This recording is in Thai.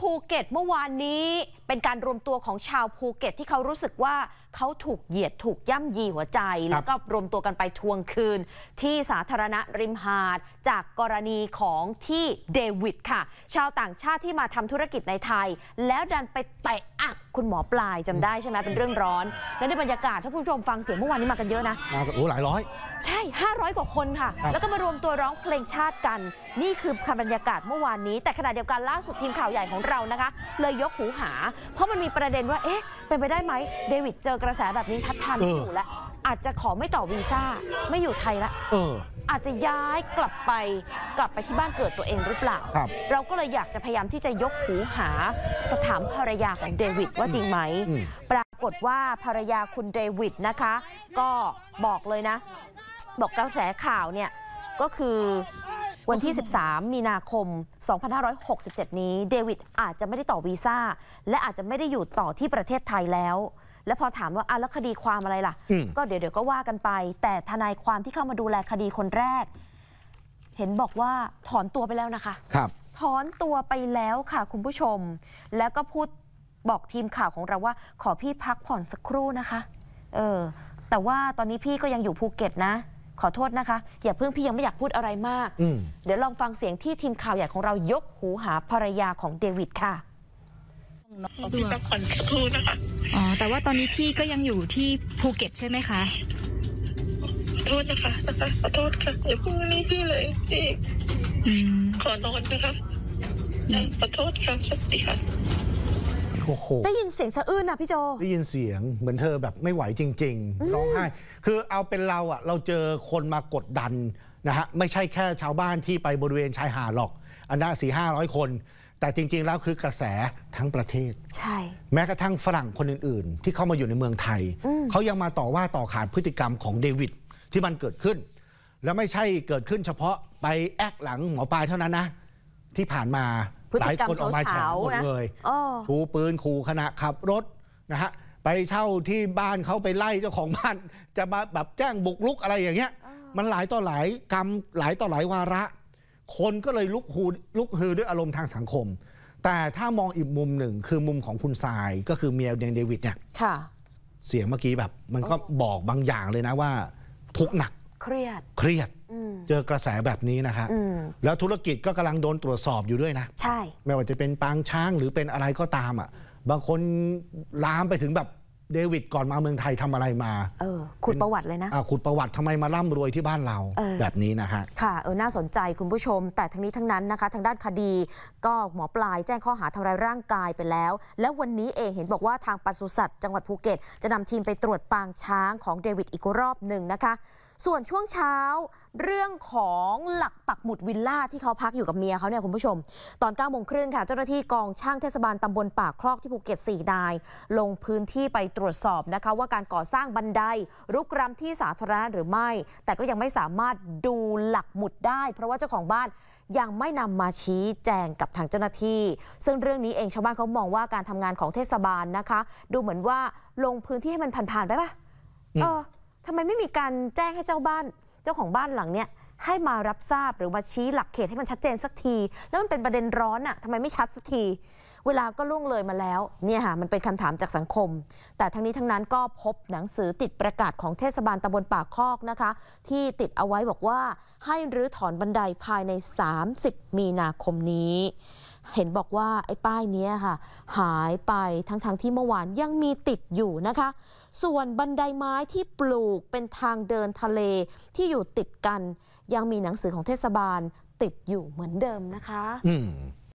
ภูเก็ตเมื่อวานนี้เป็นการรวมตัวของชาวภูเก็ตที่เขารู้สึกว่าเขาถูกเหยียดถูกย่ำยีหัวใจ แล้วก็รวมตัวกันไปทวงคืนที่สาธารณะริมหาด จากกรณีของที่เดวิดค่ะ ชาวต่างชาติที่มาทำธุรกิจในไทย แล้วดันไปแตะอักคุณหมอปลายจำได้ใช่ไหมเป็นเรื่องร้อน และในบรรยากาศถ้าผู้ชมฟังเสียงเมื่อวานนี้มากันเยอะนะมาโอ้หลายร้อย ใช่ 500 กว่าคนค่ะ แล้วก็มารวมตัวร้องเพลงชาติกัน นี่คือคำบรรยากาศเมื่อวานนี้แต่ขณะเดียวกันล่าสุดทีมข่าวใหญ่ของเรานะคะ เลยยกหูหาเพราะมันมีประเด็นว่า เอ๊ะ เป็นไปได้ไหม เดวิดเจอกระแสแบบนี้ทัดทานอยู่แล้ว อาจจะขอไม่ต่อวีซ่า ไม่อยู่ไทยละอาจจะย้ายกลับไป กลับไปที่บ้านเกิดตัวเองหรือเปล่า เราก็เลยอยากจะพยายามที่จะยกหูหาถามภรรยาของเดวิดว่าจริงไหมมปรากฏว่าภรรยาคุณเดวิดนะคะ ก็บอกเลยนะ บอกกระแสข่าวเนี่ยก็คือวันที่ 13 มีนาคม 2567 นี้ เดวิดอาจจะไม่ได้ต่อวีซ่า และอาจจะไม่ได้อยู่ต่อที่ประเทศไทยแล้ว และพอถามว่าอ่ะแล้วคดีความอะไรล่ะ ก็เดี๋ยวเดี๋ยวก็ว่ากันไป แต่ทนายความที่เข้ามาดูแลคดีคนแรก เห็นบอกว่าถอนตัวไปแล้วนะคะ ครับถอนตัวไปแล้วค่ะคุณผู้ชม แล้วก็พูดบอกทีมข่าวของเราว่า ขอพี่พักผ่อนสักครู่นะคะเออแต่ว่าตอนนี้พี่ก็ยังอยู่ภูเก็ตนะขอโทษนะคะ อย่าเพิ่งพี่ยังไม่อยากพูดอะไรมากเดี๋ยวลองฟังเสียงที่ทีมข่าวใหญ่ของเรายกหูหาภรรยาของเดวิดค่ะพี่ต้องขอนทูนะคะอ๋อแต่ว่าตอนนี้พี่ก็ยังอยู่ที่ภูเก็ตใช่ไหมคะโทษนะคะนะคะขอโทษค่ะอย่าพูดเ่องนี้พี่เลยพี่ขอนอนนะคะขอโทษค่ะสวัสดีค่ะ้ได้ยินเสียงสะอื้นอ่ะพี่โจได้ยินเสียงเหมือนเธอแบบไม่ไหวจริงๆร้องไห้ คือเอาเป็นเราอ่ะเราเจอคนมากดดันนะฮะไม่ใช่แค่ชาวบ้านที่ไปบริเวณชายหาดหรอก อันนั้นสี่ห้าร้อยคน แต่จริงๆแล้วคือกระแสทั้งประเทศใช่ แม้กระทั่งฝรั่งคนอื่นๆ ที่เข้ามาอยู่ในเมืองไทย เขายังมาต่อว่าต่อขานพฤติกรรมของเดวิดที่มันเกิดขึ้น และไม่ใช่เกิดขึ้นเฉพาะไปแอกหลังหมอปลายเท่านั้นนะที่ผ่านมาพฤติกรรมเฉาเฉาเลยชูปืนขู่ขณะขับรถนะฮะไปเช่าที่บ้านเขาไปไล่เจ้าของบ้านจะมาแบบแจ้งบุกลุกอะไรอย่างเงี้ย มันหลายต่อหลายกรรมหลายต่อหลายวาระ คนก็เลยลุกฮูลุกฮือด้วยอารมณ์ทางสังคม แต่ถ้ามองอีกมุมหนึ่งคือมุมของคุณทรายก็คือเมียเดนเดวิดเนี่ยเสียงเมื่อกี้แบบมันก็บอกบางอย่างเลยนะว่า ทุกหนักเครียดเครียดเจอกระแสแบบนี้นะฮะแล้วธุรกิจก็กำลังโดนตรวจสอบอยู่ด้วยนะ ใช่ไม่ว่าจะเป็นปางช้างหรือเป็นอะไรก็ตามอ่ะบางคนลามไปถึงแบบเดวิดก่อนมาเมืองไทยทำอะไรมาเออขุดประวัติเลยนะขุดประวัติทำไมมาร่ำรวยที่บ้านเราเออแบบนี้นะฮะค่ะ เออน่าสนใจคุณผู้ชม แต่ทั้งนี้ทั้งนั้นนะคะ ทางด้านคดีก็หมอปลายแจ้งข้อหาทาร้ายร่างกายไปแล้ว แล้ววันนี้เองเห็นบอกว่าทางปศุสัตว์จังหวัดภูเก็ตจะนำทีมไปตรวจปางช้างของเดวิดอีกรอบหนึ่งนะคะส่วนช่วงเช้าเรื่องของหลักปักหมุดวิลล่าที่เขาพักอยู่กับเมียเขาเนี่ยคุณผู้ชม ตอน9ก้าโมงครึ่งค่ะเจ้าหน้าที่กองช่างเทศบาลตำบลปากคลอกที่ภูเก็ต4นาย ลงพื้นที่ไปตรวจสอบนะคะว่าการก่อสร้างบันไดรุกรำที่สาธารณะหรือไม่ แต่ก็ยังไม่สามารถดูหลักหมุดได้ เพราะว่าเจ้าของบ้านยังไม่นำมาชี้แจงกับทางเจ้าหน้าที่ ซึ่งเรื่องนี้เองชาวบ้านเขามองว่าการทำงานของเทศบาลนะคะ ดูเหมือนว่าลงพื้นที่ให้มันผ่านๆไปปะทำไมไม่มีการแจ้งให้เจ้าบ้าน เจ้าของบ้านหลังเนี้ยให้มารับทราบหรือมาชี้หลักเขตให้มันชัดเจนสักที แล้วมันเป็นประเด็นร้อนอะทำไมไม่ชัดสักทีเวลาก็ล่วงเลยมาแล้วเนี่ยค่ะมันเป็นคำถามจากสังคม แต่ทั้งนี้ทั้งนั้นก็พบหนังสือติดประกาศของเทศบาลตำบลป่าคอกนะคะ ที่ติดเอาไว้บอกว่าให้รื้อถอนบันไดภายใน 30 มีนาคมนี้เห็นบอกว่า ไอ้ป้ายนี้ค่ะ หายไปทั้งๆทที่เมื่อวานยังมีติดอยู่นะคะ ส่วนบันไดไม้ที่ปลูกเป็นทางเดินทะเลที่อยู่ติดกัน ยังมีหนังสือของเทศบาลติดอยู่เหมือนเดิมนะคะอืม